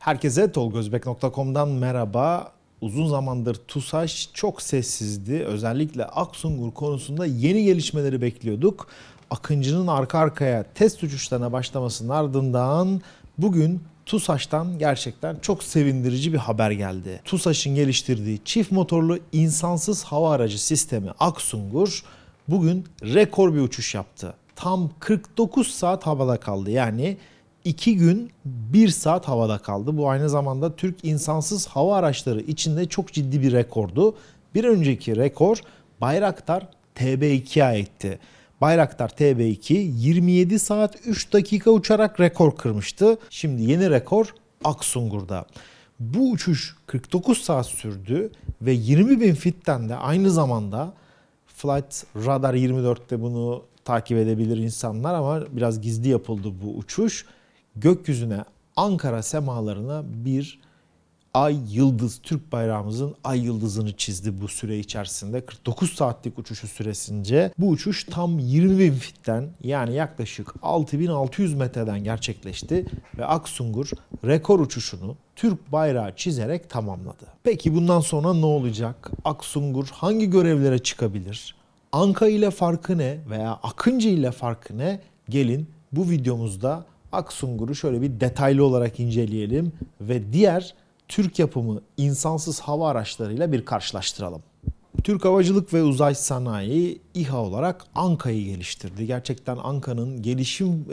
Herkese tolgozbek.com'dan merhaba. Uzun zamandır TUSAŞ çok sessizdi. Özellikle Aksungur konusunda yeni gelişmeleri bekliyorduk. Akıncı'nın arka arkaya test uçuşlarına başlamasının ardından bugün TUSAŞ'tan gerçekten çok sevindirici bir haber geldi. TUSAŞ'ın geliştirdiği çift motorlu insansız hava aracı sistemi Aksungur bugün rekor bir uçuş yaptı. Tam 49 saat havada kaldı yani 2 gün 1 saat havada kaldı. Bu aynı zamanda Türk insansız hava araçları içinde çok ciddi bir rekordu. Bir önceki rekor Bayraktar TB2'ye aitti. Bayraktar TB2 27 saat 3 dakika uçarak rekor kırmıştı. Şimdi yeni rekor Aksungur'da. Bu uçuş 49 saat sürdü ve 20 bin fitten de aynı zamanda Flight Radar 24'te bunu takip edebilir insanlar ama biraz gizli yapıldı bu uçuş gökyüzüne, Ankara semalarına bir ay yıldız, Türk bayrağımızın ay yıldızını çizdi bu süre içerisinde. 49 saatlik uçuşu süresince bu uçuş tam 20 bin fitten yani yaklaşık 6.600 metreden gerçekleşti ve Aksungur rekor uçuşunu Türk bayrağı çizerek tamamladı. Peki bundan sonra ne olacak? Aksungur hangi görevlere çıkabilir? Anka ile farkı ne veya Akıncı ile farkı ne? Gelin bu videomuzda Aksungur'u şöyle bir detaylı olarak inceleyelim ve diğer Türk yapımı insansız hava araçlarıyla bir karşılaştıralım. Türk Havacılık ve Uzay Sanayi İHA olarak Anka'yı geliştirdi. Gerçekten Anka'nın gelişim e,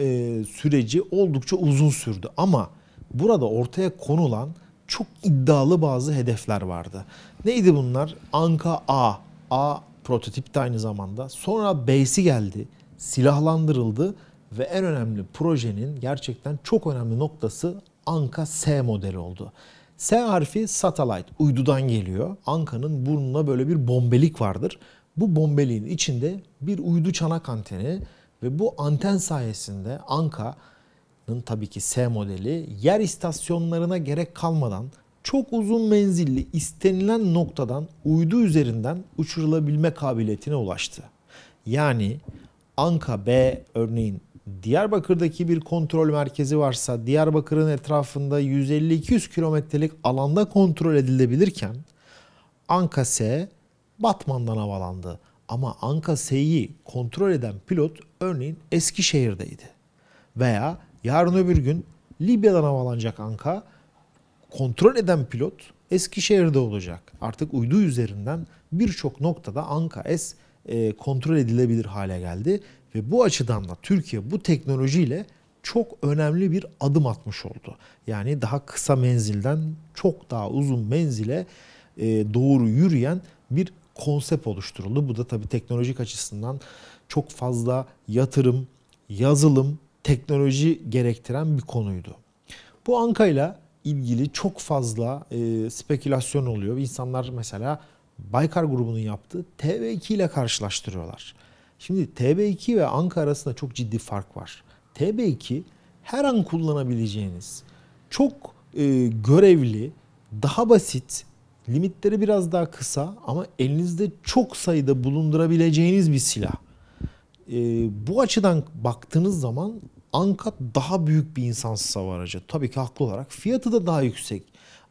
süreci oldukça uzun sürdü ama burada ortaya konulan çok iddialı bazı hedefler vardı. Neydi bunlar? Anka A, A prototip aynı zamanda. Sonra B'si geldi, silahlandırıldı ve en önemli projenin gerçekten çok önemli noktası Anka S modeli oldu. S harfi satellite, uydudan geliyor. Anka'nın burnuna böyle bir bombelik vardır. Bu bombeliğin içinde bir uydu çanak anteni ve bu anten sayesinde Anka'nın tabii ki S modeli yer istasyonlarına gerek kalmadan çok uzun menzilli istenilen noktadan uydu üzerinden uçurulabilme kabiliyetine ulaştı. Yani Anka B örneğin Diyarbakır'daki bir kontrol merkezi varsa Diyarbakır'ın etrafında 150-200 kilometrelik alanda kontrol edilebilirken Anka S Batman'dan havalandı. Ama Anka S'yi kontrol eden pilot örneğin Eskişehir'deydi. Veya yarın öbür gün Libya'dan havalanacak Anka kontrol eden pilot Eskişehir'de olacak. Artık uydu üzerinden birçok noktada Anka S e, kontrol edilebilir hale geldi ve bu açıdan da Türkiye bu teknolojiyle çok önemli bir adım atmış oldu. Yani daha kısa menzilden çok daha uzun menzile e, doğru yürüyen bir konsept oluşturuldu. Bu da tabii teknolojik açısından çok fazla yatırım, yazılım, teknoloji gerektiren bir konuydu. Bu anka ile ilgili çok fazla e, spekülasyon oluyor. İnsanlar mesela Baykar grubunun yaptığı TV2 ile karşılaştırıyorlar. Şimdi TB2 ve Anka arasında çok ciddi fark var. TB2 her an kullanabileceğiniz, çok e, görevli, daha basit, limitleri biraz daha kısa ama elinizde çok sayıda bulundurabileceğiniz bir silah. E, bu açıdan baktığınız zaman Anka daha büyük bir insansız hava aracı. Tabii ki haklı olarak fiyatı da daha yüksek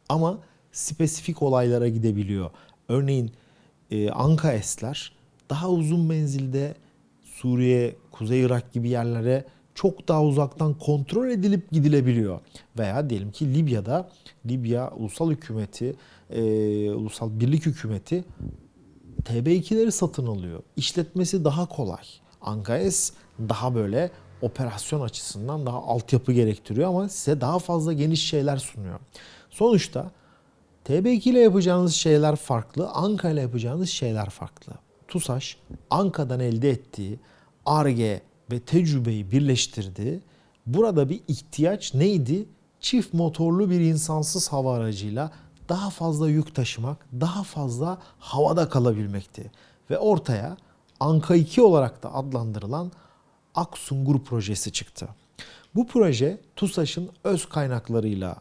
ama spesifik olaylara gidebiliyor. Örneğin e, Anka S'ler daha uzun menzilde Suriye, Kuzey Irak gibi yerlere çok daha uzaktan kontrol edilip gidilebiliyor. Veya diyelim ki Libya'da Libya ulusal hükümeti, e, ulusal birlik hükümeti TB2'leri satın alıyor. İşletmesi daha kolay. Angaes daha böyle operasyon açısından daha altyapı gerektiriyor ama size daha fazla geniş şeyler sunuyor. Sonuçta TB2 ile yapacağınız şeyler farklı, Anka ile yapacağınız şeyler farklı. TUSAŞ Anka'dan elde ettiği ARGE ve tecrübeyi birleştirdi. Burada bir ihtiyaç neydi? Çift motorlu bir insansız hava aracıyla daha fazla yük taşımak, daha fazla havada kalabilmekti. Ve ortaya Anka 2 olarak da adlandırılan Aksungur projesi çıktı. Bu proje TUSAŞ'ın öz kaynaklarıyla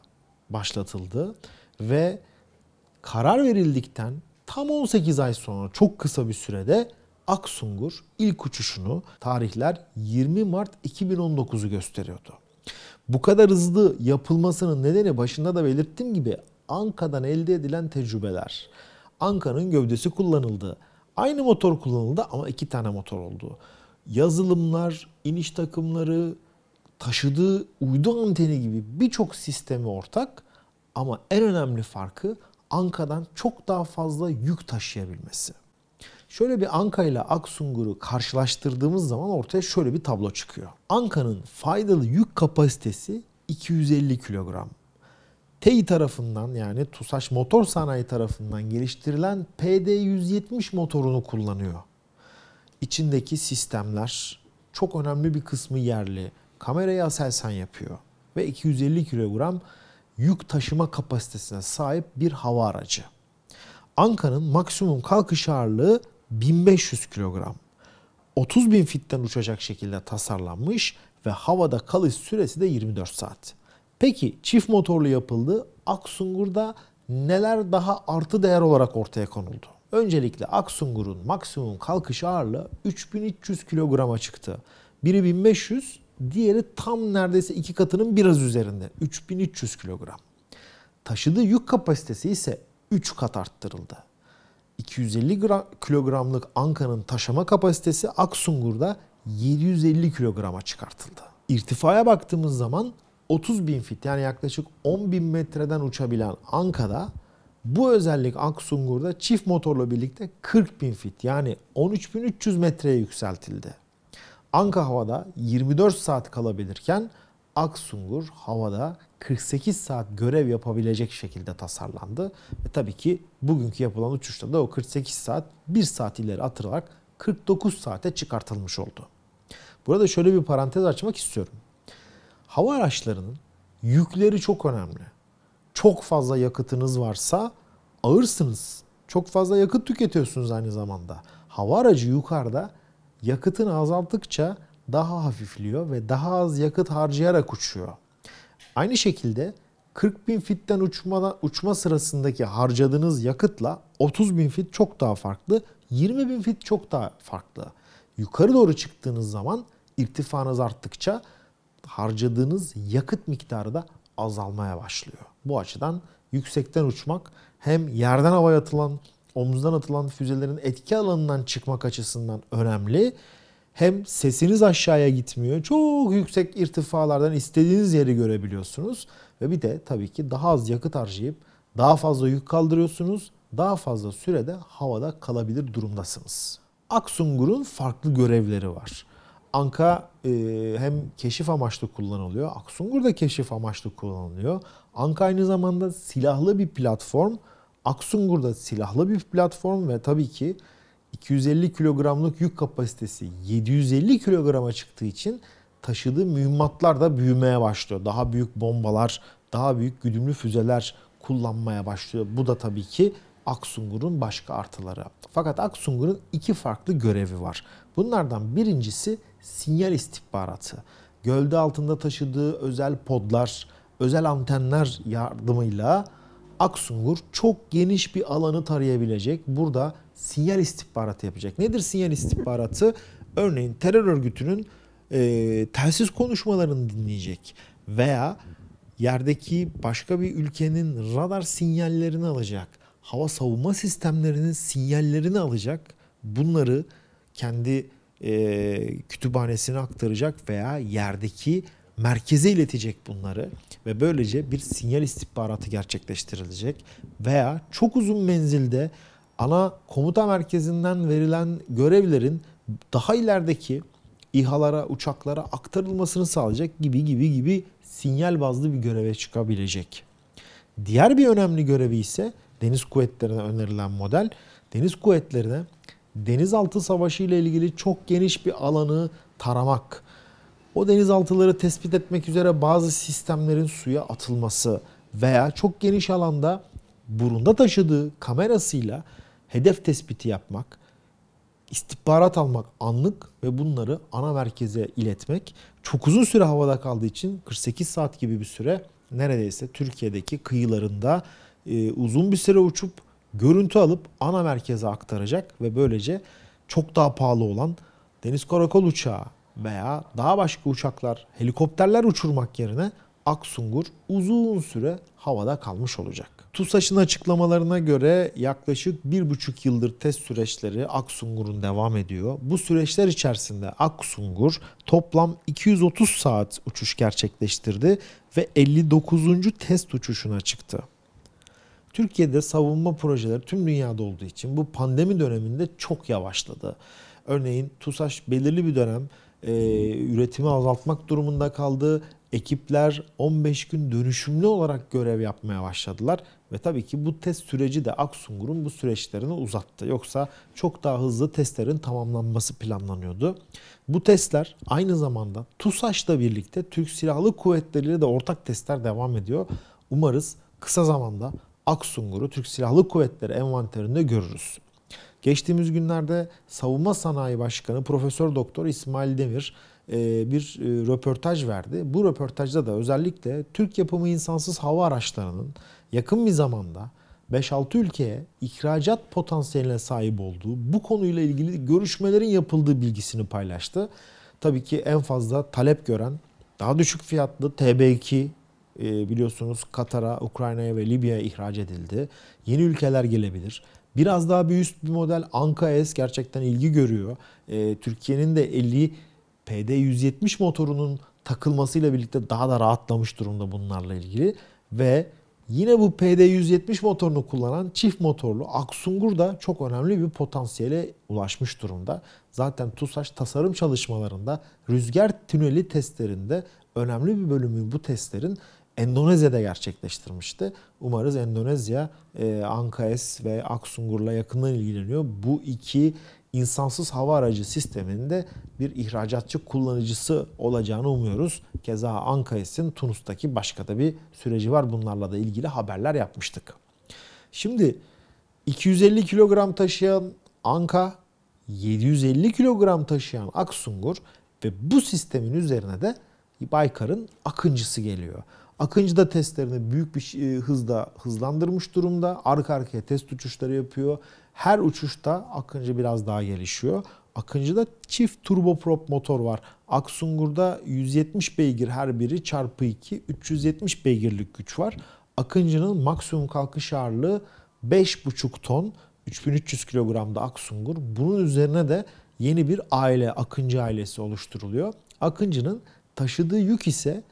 başlatıldı ve karar verildikten Tam 18 ay sonra çok kısa bir sürede Aksungur ilk uçuşunu tarihler 20 Mart 2019'u gösteriyordu. Bu kadar hızlı yapılmasının nedeni başında da belirttiğim gibi Anka'dan elde edilen tecrübeler. Anka'nın gövdesi kullanıldı. Aynı motor kullanıldı ama iki tane motor oldu. Yazılımlar, iniş takımları, taşıdığı uydu anteni gibi birçok sistemi ortak ama en önemli farkı Anka'dan çok daha fazla yük taşıyabilmesi. Şöyle bir Anka ile Aksungur'u karşılaştırdığımız zaman ortaya şöyle bir tablo çıkıyor. Anka'nın faydalı yük kapasitesi 250 kilogram. TEİ tarafından yani TUSAŞ Motor Sanayi tarafından geliştirilen PD-170 motorunu kullanıyor. İçindeki sistemler çok önemli bir kısmı yerli. Kamerayı Aselsan yapıyor ve 250 kilogram yük taşıma kapasitesine sahip bir hava aracı. Anka'nın maksimum kalkış ağırlığı 1500 kilogram. 30 bin fitten uçacak şekilde tasarlanmış ve havada kalış süresi de 24 saat. Peki çift motorlu yapıldı. Aksungur'da neler daha artı değer olarak ortaya konuldu? Öncelikle Aksungur'un maksimum kalkış ağırlığı 3300 kilograma çıktı. Biri 1500, Diğeri tam neredeyse iki katının biraz üzerinde. 3300 kilogram. Taşıdığı yük kapasitesi ise 3 kat arttırıldı. 250 gram, kilogramlık Anka'nın taşıma kapasitesi Aksungur'da 750 kilograma çıkartıldı. İrtifaya baktığımız zaman 30 bin fit yani yaklaşık 10 bin metreden uçabilen Anka'da bu özellik Aksungur'da çift motorla birlikte 40 bin fit yani 13.300 metreye yükseltildi. Anka havada 24 saat kalabilirken Aksungur havada 48 saat görev yapabilecek şekilde tasarlandı. Ve tabii ki bugünkü yapılan uçuşta da o 48 saat 1 saat ileri atılarak 49 saate çıkartılmış oldu. Burada şöyle bir parantez açmak istiyorum. Hava araçlarının yükleri çok önemli. Çok fazla yakıtınız varsa ağırsınız. Çok fazla yakıt tüketiyorsunuz aynı zamanda. Hava aracı yukarıda yakıtını azalttıkça daha hafifliyor ve daha az yakıt harcayarak uçuyor. Aynı şekilde 40 bin fitten uçma, uçma sırasındaki harcadığınız yakıtla 30 bin fit çok daha farklı, 20 bin fit çok daha farklı. Yukarı doğru çıktığınız zaman irtifanız arttıkça harcadığınız yakıt miktarı da azalmaya başlıyor. Bu açıdan yüksekten uçmak hem yerden havaya atılan omuzdan atılan füzelerin etki alanından çıkmak açısından önemli. Hem sesiniz aşağıya gitmiyor. Çok yüksek irtifalardan istediğiniz yeri görebiliyorsunuz. Ve bir de tabii ki daha az yakıt harcayıp daha fazla yük kaldırıyorsunuz. Daha fazla sürede havada kalabilir durumdasınız. Aksungur'un farklı görevleri var. Anka e, hem keşif amaçlı kullanılıyor. Aksungur da keşif amaçlı kullanılıyor. Anka aynı zamanda silahlı bir platform Aksungur'da silahlı bir platform ve tabii ki 250 kilogramlık yük kapasitesi 750 kilograma çıktığı için taşıdığı mühimmatlar da büyümeye başlıyor. Daha büyük bombalar, daha büyük güdümlü füzeler kullanmaya başlıyor. Bu da tabii ki Aksungur'un başka artıları. Fakat Aksungur'un iki farklı görevi var. Bunlardan birincisi sinyal istihbaratı. Gölde altında taşıdığı özel podlar, özel antenler yardımıyla Aksungur çok geniş bir alanı tarayabilecek. Burada sinyal istihbaratı yapacak. Nedir sinyal istihbaratı? Örneğin terör örgütünün e, telsiz konuşmalarını dinleyecek veya yerdeki başka bir ülkenin radar sinyallerini alacak. Hava savunma sistemlerinin sinyallerini alacak. Bunları kendi e, kütüphanesine aktaracak veya yerdeki merkeze iletecek bunları ve böylece bir sinyal istihbaratı gerçekleştirilecek veya çok uzun menzilde ana komuta merkezinden verilen görevlerin daha ilerideki İHA'lara, uçaklara aktarılmasını sağlayacak gibi gibi gibi sinyal bazlı bir göreve çıkabilecek. Diğer bir önemli görevi ise deniz kuvvetlerine önerilen model. Deniz kuvvetlerine denizaltı savaşı ile ilgili çok geniş bir alanı taramak, o denizaltıları tespit etmek üzere bazı sistemlerin suya atılması veya çok geniş alanda burunda taşıdığı kamerasıyla hedef tespiti yapmak, istihbarat almak anlık ve bunları ana merkeze iletmek çok uzun süre havada kaldığı için 48 saat gibi bir süre neredeyse Türkiye'deki kıyılarında e, uzun bir süre uçup görüntü alıp ana merkeze aktaracak ve böylece çok daha pahalı olan deniz karakol uçağı veya daha başka uçaklar, helikopterler uçurmak yerine Aksungur uzun süre havada kalmış olacak. TUSAŞ'ın açıklamalarına göre yaklaşık bir buçuk yıldır test süreçleri Aksungur'un devam ediyor. Bu süreçler içerisinde Aksungur toplam 230 saat uçuş gerçekleştirdi ve 59. test uçuşuna çıktı. Türkiye'de savunma projeleri tüm dünyada olduğu için bu pandemi döneminde çok yavaşladı. Örneğin TUSAŞ belirli bir dönem e, üretimi azaltmak durumunda kaldı. Ekipler 15 gün dönüşümlü olarak görev yapmaya başladılar ve tabii ki bu test süreci de Aksungur'un bu süreçlerini uzattı. Yoksa çok daha hızlı testlerin tamamlanması planlanıyordu. Bu testler aynı zamanda TUSAŞ'la birlikte Türk Silahlı Kuvvetleri ile de ortak testler devam ediyor. Umarız kısa zamanda Aksungur'u Türk Silahlı Kuvvetleri envanterinde görürüz. Geçtiğimiz günlerde Savunma Sanayi Başkanı Profesör Doktor İsmail Demir e, bir e, röportaj verdi. Bu röportajda da özellikle Türk yapımı insansız hava araçlarının yakın bir zamanda 5-6 ülkeye ihracat potansiyeline sahip olduğu, bu konuyla ilgili görüşmelerin yapıldığı bilgisini paylaştı. Tabii ki en fazla talep gören daha düşük fiyatlı TB2 e, biliyorsunuz Katar'a, Ukrayna'ya ve Libya'ya ihraç edildi. Yeni ülkeler gelebilir. Biraz daha bir üst bir model Anka S gerçekten ilgi görüyor. E, Türkiye'nin de 50 PD170 motorunun takılmasıyla birlikte daha da rahatlamış durumda bunlarla ilgili. Ve yine bu PD170 motorunu kullanan çift motorlu Aksungur da çok önemli bir potansiyele ulaşmış durumda. Zaten TUSAŞ tasarım çalışmalarında rüzgar tüneli testlerinde önemli bir bölümü bu testlerin Endonezya'da gerçekleştirmişti. Umarız Endonezya e, Ankaes ve Aksungur'la yakından ilgileniyor. Bu iki insansız hava aracı sisteminde bir ihracatçı kullanıcısı olacağını umuyoruz. Keza Ankaes'in Tunus'taki başka da bir süreci var. Bunlarla da ilgili haberler yapmıştık. Şimdi 250 kilogram taşıyan Anka, 750 kilogram taşıyan Aksungur ve bu sistemin üzerine de Baykar'ın akıncısı geliyor. Akıncı da testlerini büyük bir e, hızda hızlandırmış durumda. Arka arkaya test uçuşları yapıyor. Her uçuşta Akıncı biraz daha gelişiyor. Akıncı'da çift turboprop motor var. Aksungur'da 170 beygir her biri çarpı 2 370 beygirlik güç var. Akıncı'nın maksimum kalkış ağırlığı 5,5 ton 3300 kilogramda Aksungur. Bunun üzerine de yeni bir aile Akıncı ailesi oluşturuluyor. Akıncı'nın taşıdığı yük ise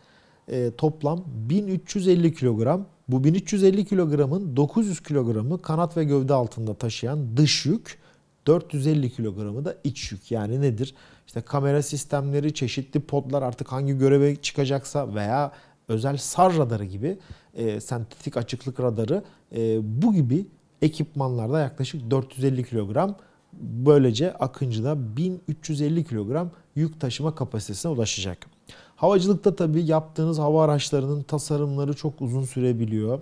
e, toplam 1350 kilogram. Bu 1350 kilogramın 900 kilogramı kanat ve gövde altında taşıyan dış yük. 450 kilogramı da iç yük. Yani nedir? İşte kamera sistemleri, çeşitli podlar artık hangi göreve çıkacaksa veya özel SAR radarı gibi e, sentetik açıklık radarı e, bu gibi ekipmanlarda yaklaşık 450 kilogram böylece Akıncı'da 1350 kilogram yük taşıma kapasitesine ulaşacak. Havacılıkta tabii yaptığınız hava araçlarının tasarımları çok uzun sürebiliyor.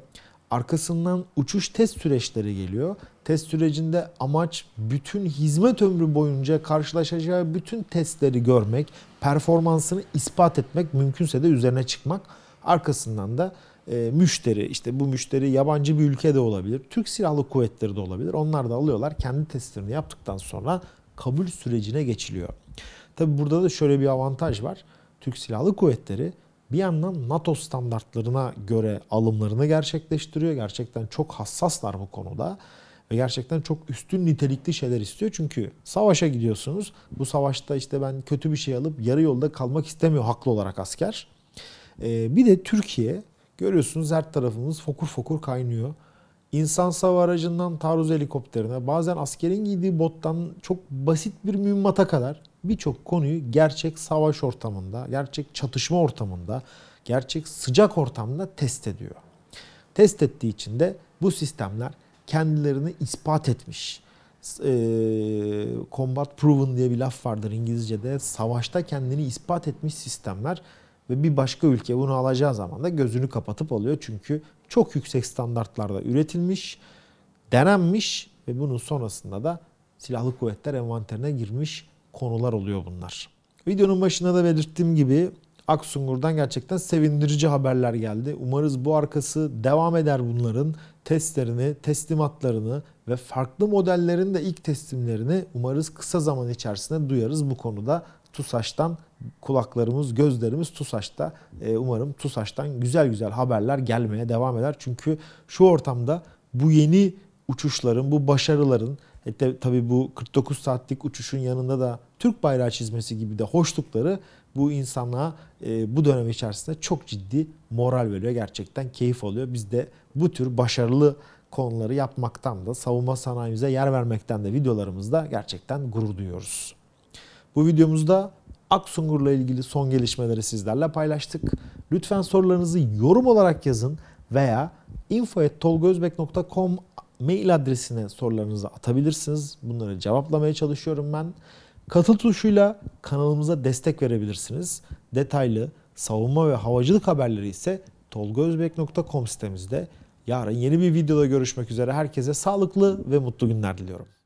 Arkasından uçuş test süreçleri geliyor. Test sürecinde amaç bütün hizmet ömrü boyunca karşılaşacağı bütün testleri görmek, performansını ispat etmek, mümkünse de üzerine çıkmak. Arkasından da e, müşteri işte bu müşteri yabancı bir ülke de olabilir. Türk Silahlı Kuvvetleri de olabilir. Onlar da alıyorlar kendi testlerini yaptıktan sonra kabul sürecine geçiliyor. Tabi burada da şöyle bir avantaj var. Türk Silahlı Kuvvetleri bir yandan NATO standartlarına göre alımlarını gerçekleştiriyor. Gerçekten çok hassaslar bu konuda ve gerçekten çok üstün nitelikli şeyler istiyor. Çünkü savaşa gidiyorsunuz. Bu savaşta işte ben kötü bir şey alıp yarı yolda kalmak istemiyor haklı olarak asker. Ee, bir de Türkiye görüyorsunuz her tarafımız fokur fokur kaynıyor insan savaş aracından taarruz helikopterine, bazen askerin giydiği bottan çok basit bir mühimmata kadar birçok konuyu gerçek savaş ortamında, gerçek çatışma ortamında, gerçek sıcak ortamda test ediyor. Test ettiği için de bu sistemler kendilerini ispat etmiş. E, combat proven diye bir laf vardır İngilizce'de. Savaşta kendini ispat etmiş sistemler ve bir başka ülke bunu alacağı zaman da gözünü kapatıp alıyor. Çünkü çok yüksek standartlarda üretilmiş, denenmiş ve bunun sonrasında da silahlı kuvvetler envanterine girmiş konular oluyor bunlar. Videonun başında da belirttiğim gibi Aksungur'dan gerçekten sevindirici haberler geldi. Umarız bu arkası devam eder bunların testlerini, teslimatlarını ve farklı modellerin de ilk teslimlerini umarız kısa zaman içerisinde duyarız bu konuda. TUSAŞ'tan kulaklarımız, gözlerimiz TUSAŞ'ta. E, umarım TUSAŞ'tan güzel güzel haberler gelmeye devam eder. Çünkü şu ortamda bu yeni uçuşların, bu başarıların, hatta e, tabii bu 49 saatlik uçuşun yanında da Türk bayrağı çizmesi gibi de hoşlukları bu insana e, bu dönem içerisinde çok ciddi moral veriyor. Gerçekten keyif alıyor. Biz de bu tür başarılı konuları yapmaktan da savunma sanayimize yer vermekten de videolarımızda gerçekten gurur duyuyoruz. Bu videomuzda Aksungur'la ilgili son gelişmeleri sizlerle paylaştık. Lütfen sorularınızı yorum olarak yazın veya info.tolgozbek.com mail adresine sorularınızı atabilirsiniz. Bunları cevaplamaya çalışıyorum ben. Katıl tuşuyla kanalımıza destek verebilirsiniz. Detaylı savunma ve havacılık haberleri ise tolgozbek.com sitemizde. Yarın yeni bir videoda görüşmek üzere. Herkese sağlıklı ve mutlu günler diliyorum.